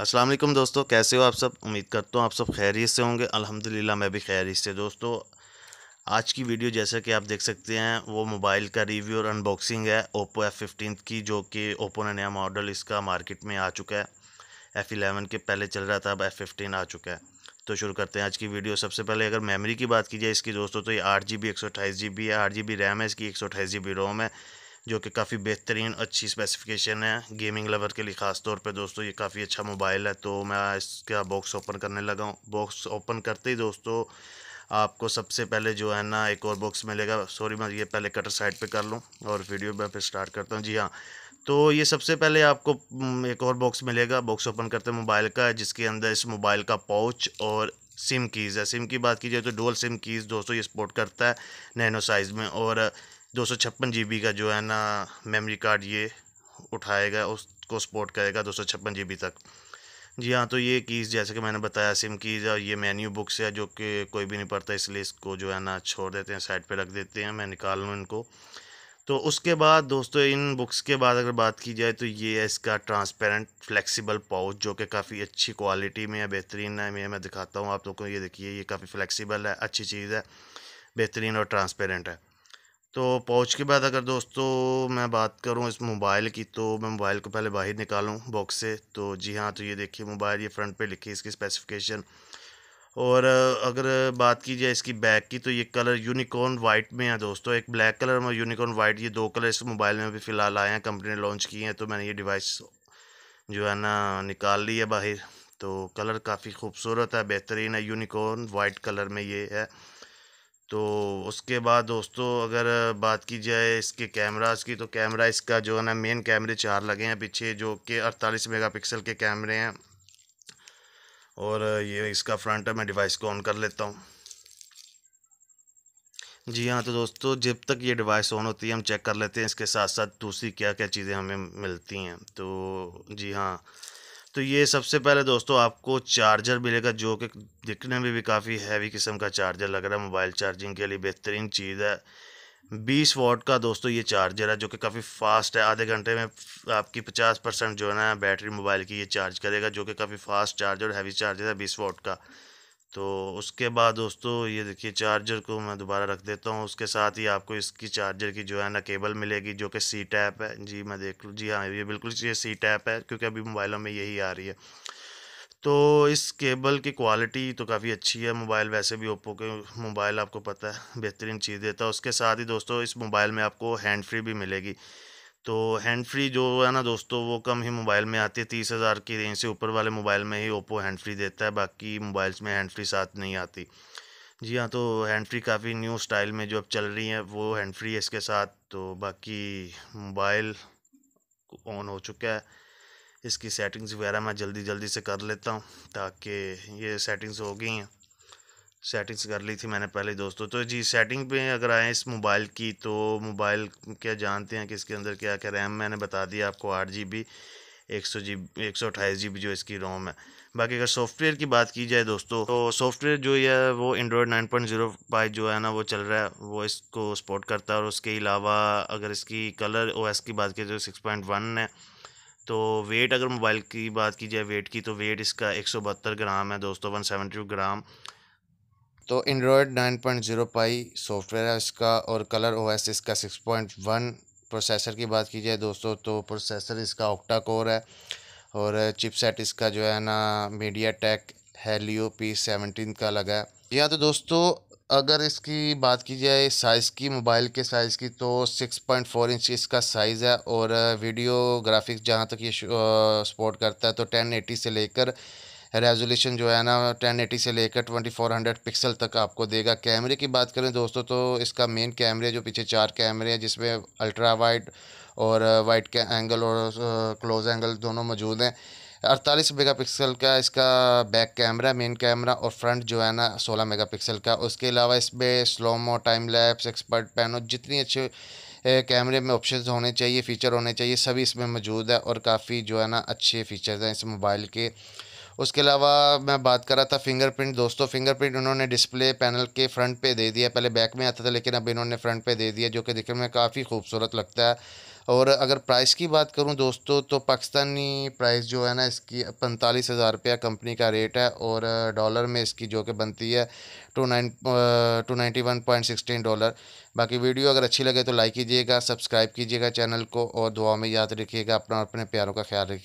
अस्सलाम वालेकुम दोस्तों कैसे हो आप सब उम्मीद करता हूँ आप सब खैरियत से होंगे अल्हम्दुलिल्लाह मैं भी खैरियत से दोस्तों आज की वीडियो जैसा कि आप देख सकते हैं वो मोबाइल का रिव्यू और अनबॉक्सिंग है ओप्पो एफ़ फिफ्टीन की जो कि ओप्पो ने नया मॉडल इसका मार्केट में आ चुका है एफ़ इलेवन के पहले चल रहा था अब एफ़ फिफ्टीन आ चुका है तो शुरू करते हैं आज की वीडियो सबसे पहले अगर मेमोरी की बात की जाए इसकी दोस्तों तो ये आठ जी बी एक सौ अट्ठाईस जी बी है आठ जी बी रैम है इसकी एक सौ अट्ठाईस जी बी रोम है जो कि काफ़ी बेहतरीन अच्छी स्पेसिफिकेशन है गेमिंग लवर के लिए ख़ास तौर पे दोस्तों ये काफ़ी अच्छा मोबाइल है तो मैं इसका बॉक्स ओपन करने लगा हूँ बॉक्स ओपन करते ही दोस्तों आपको सबसे पहले जो है ना एक और बॉक्स मिलेगा सॉरी मैं ये पहले कटर साइड पर कर लूँ और वीडियो मैं फिर स्टार्ट करता हूँ जी हाँ तो ये सबसे पहले आपको हम्म, एक और बॉक्स मिलेगा बॉक्स ओपन करते मोबाइल का जिसके अंदर इस मोबाइल का पाउच और सिम कीज़ है सिम की बात की जाए तो डोल सिम कीज़ दोस्तों ये सपोर्ट करता है नैनो साइज़ में और दो सौ छप्पन जी बी का जो है ना मेमोरी कार्ड ये उठाएगा उसको सपोर्ट करेगा दो सौ छप्पन जी बी तक जी हाँ तो ये कीज़ जैसे कि मैंने बताया सिम कीज़ और ये मेन्यू बुक्स है जो कि कोई भी नहीं पढ़ता इसलिए इसको जो है ना छोड़ देते हैं साइड पे रख देते हैं मैं निकाल लूँ इनको तो उसके बाद दोस्तों इन बुक्स के बाद अगर बात की जाए तो ये है इसका ट्रांसपेरेंट फ्लेक्सिबल पाउच जो कि काफ़ी अच्छी क्वालिटी में है बेहतरीन है मैं मैं दिखाता हूँ आप लोग को ये देखिए ये काफ़ी फ्लैक्सीबल है अच्छी चीज़ है बेहतरीन और ट्रांसपेरेंट है तो पहुँच के बाद अगर दोस्तों मैं बात करूँ इस मोबाइल की तो मैं मोबाइल को पहले बाहर निकालूँ बॉक्स से तो जी हाँ तो ये देखिए मोबाइल ये फ्रंट पे लिखी इसकी स्पेसिफिकेशन और अगर बात की जाए इसकी बैक की तो ये कलर यूनिकॉर्न वाइट में है दोस्तों एक ब्लैक कलर और यूनिकॉर्न वाइट ये दो कलर इस मोबाइल में भी फ़िलहाल आए हैं कंपनी ने लॉन्च किए हैं तो मैंने ये डिवाइस जो है ना निकाल ली है बाहर तो कलर काफ़ी खूबसूरत है बेहतरीन है यूनिकॉर्न वाइट कलर में ये है तो उसके बाद दोस्तों अगर बात की जाए इसके कैमरास की तो कैमरा इसका जो है ना मेन कैमरे चार लगे हैं पीछे जो कि 48 मेगापिक्सल के कैमरे हैं और ये इसका फ्रंट है मैं डिवाइस को ऑन कर लेता हूँ जी हाँ तो दोस्तों जब तक ये डिवाइस ऑन होती है हम चेक कर लेते हैं इसके साथ साथ दूसरी क्या क्या चीज़ें हमें मिलती हैं तो जी हाँ तो ये सबसे पहले दोस्तों आपको चार्जर मिलेगा जो कि दिखने में भी काफ़ी हैवी किस्म का चार्जर लग रहा है मोबाइल चार्जिंग के लिए बेहतरीन चीज़ है बीस वोट का दोस्तों ये चार्जर है जो कि काफ़ी फास्ट है आधे घंटे में आपकी पचास परसेंट जो है ना बैटरी मोबाइल की ये चार्ज करेगा जो कि काफ़ी फास्ट चार्जर हैवी चार्जर है बीस वोट का तो उसके बाद दोस्तों ये देखिए चार्जर को मैं दोबारा रख देता हूँ उसके साथ ही आपको इसकी चार्जर की जो है ना केबल मिलेगी जो कि सी टैप है जी मैं देख लूँ जी हाँ ये बिल्कुल ये सी टैप है क्योंकि अभी मोबाइलों में यही आ रही है तो इस केबल की क्वालिटी तो काफ़ी अच्छी है मोबाइल वैसे भी ओप्पो के मोबाइल आपको पता है बेहतरीन चीज़ देता है उसके साथ ही दोस्तों इस मोबाइल में आपको हैंड फ्री भी मिलेगी तो हैंड फ्री जो है ना दोस्तों वो कम ही मोबाइल में आती है तीस हज़ार की रेंज से ऊपर वाले मोबाइल में ही ओप्पो हैंड फ्री देता है बाकी मोबाइल्स में हैंड फ्री साथ नहीं आती जी हाँ तो हैंड फ्री काफ़ी न्यू स्टाइल में जो अब चल रही है वो हैंड फ्री है इसके साथ तो बाकी मोबाइल ऑन हो चुका है इसकी सेटिंग्स वगैरह मैं जल्दी जल्दी से कर लेता हूँ ताकि ये सेटिंग्स हो गई हैं सेटिंग्स कर ली थी मैंने पहले दोस्तों तो जी सेटिंग पे अगर आए इस मोबाइल की तो मोबाइल क्या जानते हैं कि इसके अंदर क्या क्या रैम मैंने बता दिया आपको आठ जी बी एक सौ जी एक सौ अट्ठाईस जी बी जो इसकी रोम है बाकी अगर सॉफ्टवेयर की बात की जाए दोस्तों तो सॉफ्टवेयर जो है वो Android nine point zero five जो है ना वो चल रहा है वो इसको सपोर्ट करता है और उसके अलावा अगर इसकी कलर ओ एस की बात की जाए तो सिक्स पॉइंट वन है तो वेट अगर मोबाइल की बात की जाए वेट की तो वेट इसका एक सौ बहत्तर ग्राम है दोस्तों वन सेवेंटी टू ग्राम तो एंड्रॉयड 9.0 पाई सॉफ्टवेयर है इसका और कलर ओएस इसका 6.1 प्रोसेसर की बात की जाए दोस्तों तो प्रोसेसर इसका ऑक्टा कोर है और चिपसेट इसका जो है ना MediaTek Helio P seventeen का लगा है या तो दोस्तों अगर इसकी बात की जाए साइज़ की मोबाइल के साइज़ की तो 6.4 इंच इसका साइज़ है और वीडियो ग्राफिक्स जहाँ तक ये सपोर्ट करता है तो एटी से लेकर रेजोल्यूशन जो है ना टेन से लेकर ट्वेंटी पिक्सल तक आपको देगा कैमरे की बात करें दोस्तों तो इसका मेन कैमरे जो पीछे चार कैमरे हैं जिसमें अल्ट्रा वाइड और वाइड के एंगल और क्लोज uh, एंगल दोनों मौजूद हैं अड़तालीस मेगा पिक्सल का इसका बैक कैमरा मेन कैमरा और फ्रंट जो है ना सोलह मेगा पिक्सल का उसके अलावा इसमें slomo time lapse expert pano जितनी अच्छे uh, कैमरे में ऑप्शंस होने चाहिए फ़ीचर होने चाहिए सभी इसमें मौजूद है और काफ़ी जो है ना अच्छे फ़ीचर्स हैं इस मोबाइल के उसके अलावा मैं बात कर रहा था फिंगरप्रिंट दोस्तों फिंगरप्रिंट उन्होंने डिस्प्ले पैनल के फ्रंट पे दे दिया पहले बैक में आता था लेकिन अब इन्होंने फ्रंट पे दे दिया जो कि देखने में काफ़ी खूबसूरत लगता है और अगर प्राइस की बात करूं दोस्तों तो पाकिस्तानी प्राइस जो है ना इसकी पैंतालीस हज़ार रुपया कंपनी का रेट है और डॉलर में इसकी जो कि बनती है two nine two ninety one point sixteen dollar बाकी वीडियो अगर अच्छी लगे तो लाइक कीजिएगा सब्सक्राइब कीजिएगा चैनल को और दुआ में याद रखिएगा अपना अपने प्यारों का ख्याल रखिए